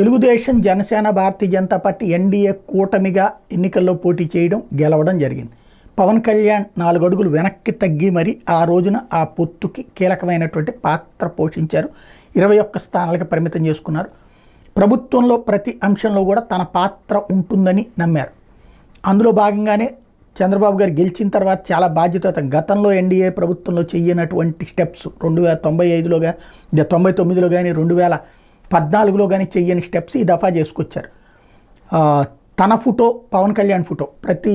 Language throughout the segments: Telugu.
తెలుగుదేశం జనసేన భారతీయ జనతా పార్టీ ఎన్డీఏ కూటమిగా ఎన్నికల్లో పోటీ చేయడం గెలవడం జరిగింది పవన్ కళ్యాణ్ నాలుగు అడుగులు వెనక్కి తగ్గి మరి ఆ రోజున ఆ పొత్తుకి కీలకమైనటువంటి పాత్ర పోషించారు ఇరవై ఒక్క స్థానాలకు పరిమితం చేసుకున్నారు ప్రభుత్వంలో ప్రతి అంశంలో కూడా తన పాత్ర ఉంటుందని నమ్మారు అందులో భాగంగానే చంద్రబాబు గారు గెలిచిన తర్వాత చాలా బాధ్యత గతంలో ఎన్డీఏ ప్రభుత్వంలో చేయనటువంటి స్టెప్స్ రెండు వేల తొంభై ఐదులోగా తొంభై తొమ్మిదిలో కానీ రెండు వేల పద్నాలుగులో కానీ చెయ్యని స్టెప్స్ ఈ దఫా చేసుకొచ్చారు తన ఫోటో పవన్ కళ్యాణ్ ఫోటో ప్రతి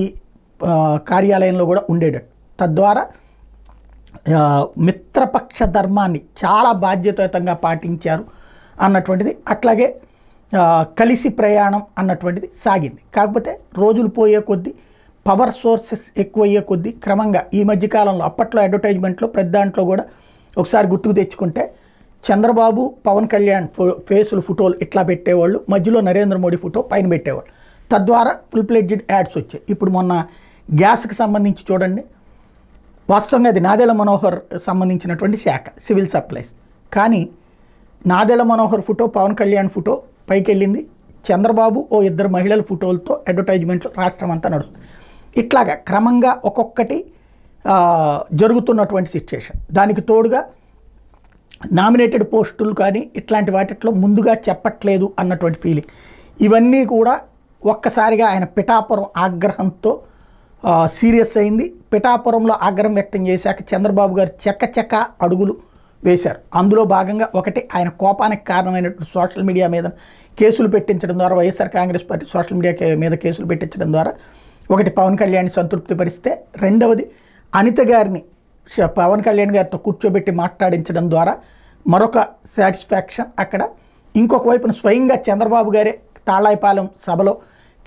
కార్యాలయంలో కూడా ఉండేటట్టు తద్వారా మిత్రపక్ష ధర్మాన్ని చాలా బాధ్యతాయుతంగా పాటించారు అన్నటువంటిది అట్లాగే కలిసి ప్రయాణం అన్నటువంటిది సాగింది కాకపోతే రోజులు పోయే కొద్దీ పవర్ సోర్సెస్ ఎక్కువయ్యే కొద్దీ క్రమంగా ఈ మధ్యకాలంలో అప్పట్లో అడ్వర్టైజ్మెంట్లో ప్రతి దాంట్లో కూడా ఒకసారి గుర్తుకు తెచ్చుకుంటే చంద్రబాబు పవన్ కళ్యాణ్ ఫేసులు ఫోటోలు ఇట్లా పెట్టేవాళ్ళు మధ్యలో నరేంద్ర మోడీ ఫోటో పైన పెట్టేవాళ్ళు తద్వారా ఫుల్ ప్లేడ్జెడ్ యాడ్స్ వచ్చాయి ఇప్పుడు మొన్న గ్యాస్కి సంబంధించి చూడండి వాస్తవంగా అది నాదెల మనోహర్ సంబంధించినటువంటి శాఖ సివిల్ సప్లైస్ కానీ నాదెల మనోహర్ ఫోటో పవన్ కళ్యాణ్ ఫోటో పైకి వెళ్ళింది చంద్రబాబు ఓ ఇద్దరు మహిళల ఫోటోలతో అడ్వర్టైజ్మెంట్లు రాష్ట్రం అంతా నడుస్తుంది ఇట్లాగా క్రమంగా ఒక్కొక్కటి జరుగుతున్నటువంటి సిచ్యుయేషన్ దానికి తోడుగా నామినేటెడ్ పోస్టులు కానీ ఇట్లాంటి వాటిట్లో ముందుగా చెప్పట్లేదు అన్నటువంటి ఫీలింగ్ ఇవన్నీ కూడా ఒక్కసారిగా ఆయన పిఠాపురం ఆగ్రహంతో సీరియస్ అయింది పిఠాపురంలో ఆగ్రహం వ్యక్తం చేశాక చంద్రబాబు గారు చెక్క చెక్క అడుగులు వేశారు అందులో భాగంగా ఒకటి ఆయన కోపానికి కారణమైనటువంటి సోషల్ మీడియా మీద కేసులు పెట్టించడం ద్వారా YSR Congress party social media మీద కేసులు పెట్టించడం ద్వారా ఒకటి పవన్ కళ్యాణ్ సంతృప్తిపరిస్తే రెండవది అనిత గారిని పవన్ కళ్యాణ్ గారితో కూర్చోబెట్టి మాట్లాడించడం ద్వారా మరొక సాటిస్ఫాక్షన్ అక్కడ ఇంకొక వైపున స్వయంగా చంద్రబాబు గారే తాళాయిపాలెం సభలో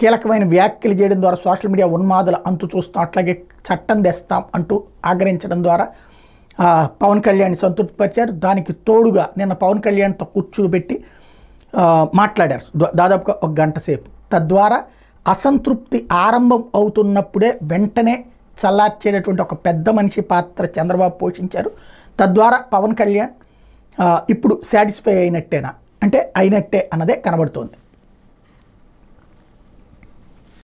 కీలకమైన వ్యాఖ్యలు చేయడం ద్వారా సోషల్ మీడియా ఉన్మాదుల అంతు చూస్తాం అట్లాగే చట్టం తెస్తాం అంటూ ఆగ్రహించడం ద్వారా పవన్ కళ్యాణ్ సంతృప్తిపరిచారు దానికి తోడుగా నిన్న పవన్ కళ్యాణ్తో కూర్చోబెట్టి మాట్లాడారు దాదాపుగా ఒక గంట సేపు తద్వారా అసంతృప్తి ఆరంభం అవుతున్నప్పుడే వెంటనే చల్లార్చేటటువంటి ఒక పెద్ద మనిషి పాత్ర చంద్రబాబు పోషించారు తద్వారా పవన్ కళ్యాణ్ ఇప్పుడు సాటిస్ఫై అయినట్టేనా అంటే అయినట్టే అన్నదే కనబడుతోంది